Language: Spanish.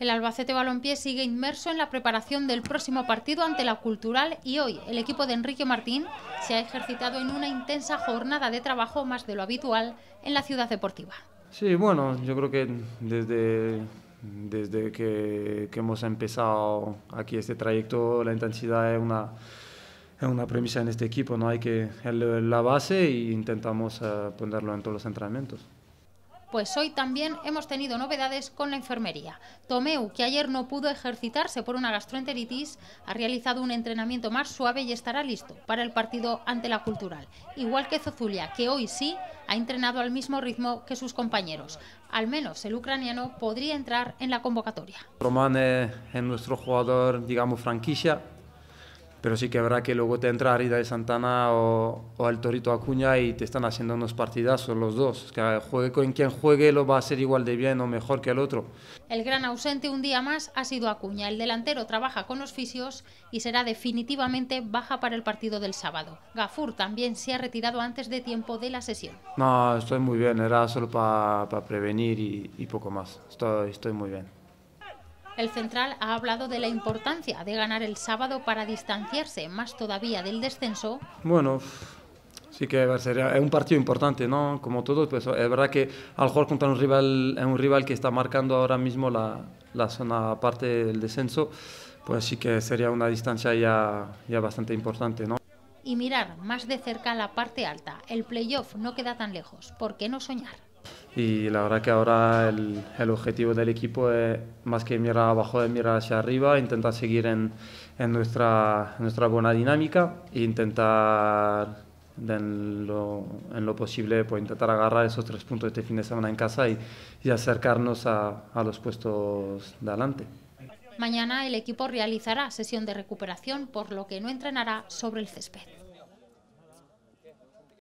El Albacete Balompié sigue inmerso en la preparación del próximo partido ante la Cultural y hoy el equipo de Enrique Martín se ha ejercitado en una intensa jornada de trabajo más de lo habitual en la ciudad deportiva. Sí, bueno, yo creo que desde, desde que, hemos empezado aquí este trayecto, la intensidad es una, una premisa en este equipo, no hay que es la base e intentamos eh, ponerlo en todos los entrenamientos. Pues hoy también hemos tenido novedades con la enfermería. Tomeu, que ayer no pudo ejercitarse por una gastroenteritis, ha realizado un entrenamiento más suave y estará listo para el partido ante la Cultural. Igual que Zozulia, que hoy sí ha entrenado al mismo ritmo que sus compañeros. Al menos el ucraniano podría entrar en la convocatoria. es nuestro jugador, digamos, franquicia pero sí que habrá que luego te entra Arida de Santana o, o al Torito Acuña y te están haciendo unos partidazos los dos. Es que juegue con quien juegue lo va a ser igual de bien o mejor que el otro. El gran ausente un día más ha sido Acuña. El delantero trabaja con los fisios y será definitivamente baja para el partido del sábado. Gafur también se ha retirado antes de tiempo de la sesión. No, estoy muy bien, era solo para prevenir y, poco más. estoy muy bien. El central ha hablado de la importancia de ganar el sábado para distanciarse más todavía del descenso. Bueno, sí que va es eh, un partido importante, ¿no? Como todo, pues es verdad que al jugar contra un rival, es un rival que está marcando ahora mismo la, la zona parte del descenso, pues sí que sería una distancia ya, ya bastante importante, ¿no? Y mirar más de cerca la parte alta. El playoff no queda tan lejos. ¿Por qué no soñar? y la verdad que ahora el, objetivo del equipo es más que mirar abajo, de mirar hacia arriba, intentar seguir en, nuestra, buena dinámica e intentar en lo, posible pues, intentar agarrar esos tres puntos este fin de semana en casa y, acercarnos a, a, los puestos de adelante. Mañana el equipo realizará sesión de recuperación, por lo que no entrenará sobre el césped.